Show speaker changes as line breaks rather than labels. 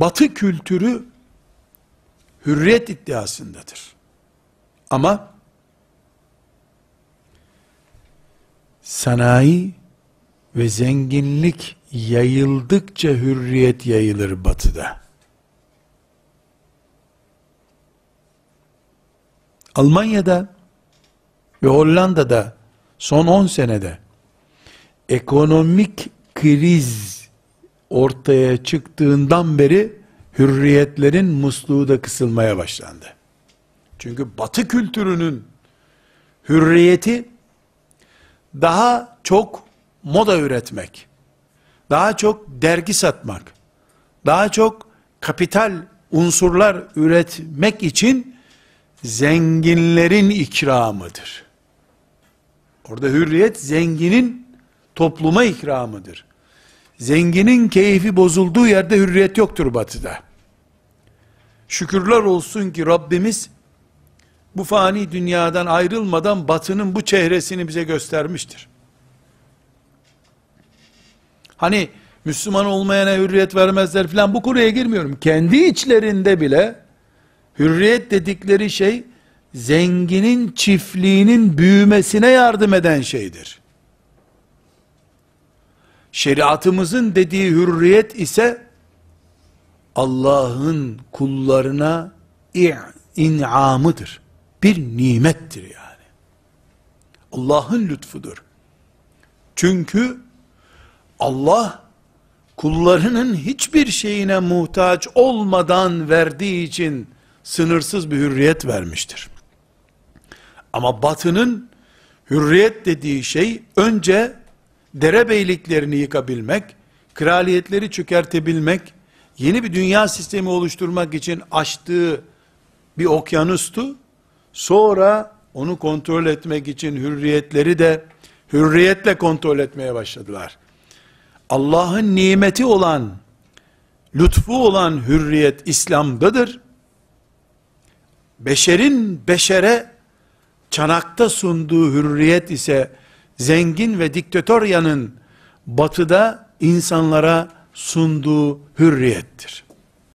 Batı kültürü hürriyet iddiasındadır. Ama sanayi ve zenginlik yayıldıkça hürriyet yayılır batıda. Almanya'da ve Hollanda'da son 10 senede ekonomik kriz ortaya çıktığından beri hürriyetlerin musluğu da kısılmaya başlandı. Çünkü batı kültürünün hürriyeti daha çok moda üretmek, daha çok dergi satmak, daha çok kapital unsurlar üretmek için zenginlerin ikramıdır. Orada hürriyet zenginin topluma ikramıdır. Zenginin keyfi bozulduğu yerde hürriyet yoktur batıda. Şükürler olsun ki Rabbimiz bu fani dünyadan ayrılmadan batının bu çehresini bize göstermiştir. Hani Müslüman olmayana hürriyet vermezler filan bu konuya girmiyorum. Kendi içlerinde bile hürriyet dedikleri şey zenginin çiftliğinin büyümesine yardım eden şeydir şeriatımızın dediği hürriyet ise Allah'ın kullarına inamıdır. Bir nimettir yani. Allah'ın lütfudur. Çünkü Allah kullarının hiçbir şeyine muhtaç olmadan verdiği için sınırsız bir hürriyet vermiştir. Ama batının hürriyet dediği şey önce derebeyliklerini yıkabilmek, kraliyetleri çökertebilmek, yeni bir dünya sistemi oluşturmak için açtığı bir okyanustu. Sonra onu kontrol etmek için hürriyetleri de hürriyetle kontrol etmeye başladılar. Allah'ın nimeti olan, lütfu olan hürriyet İslam'dadır. Beşerin beşere çanakta sunduğu hürriyet ise zengin ve diktatoryanın batıda insanlara sunduğu hürriyettir.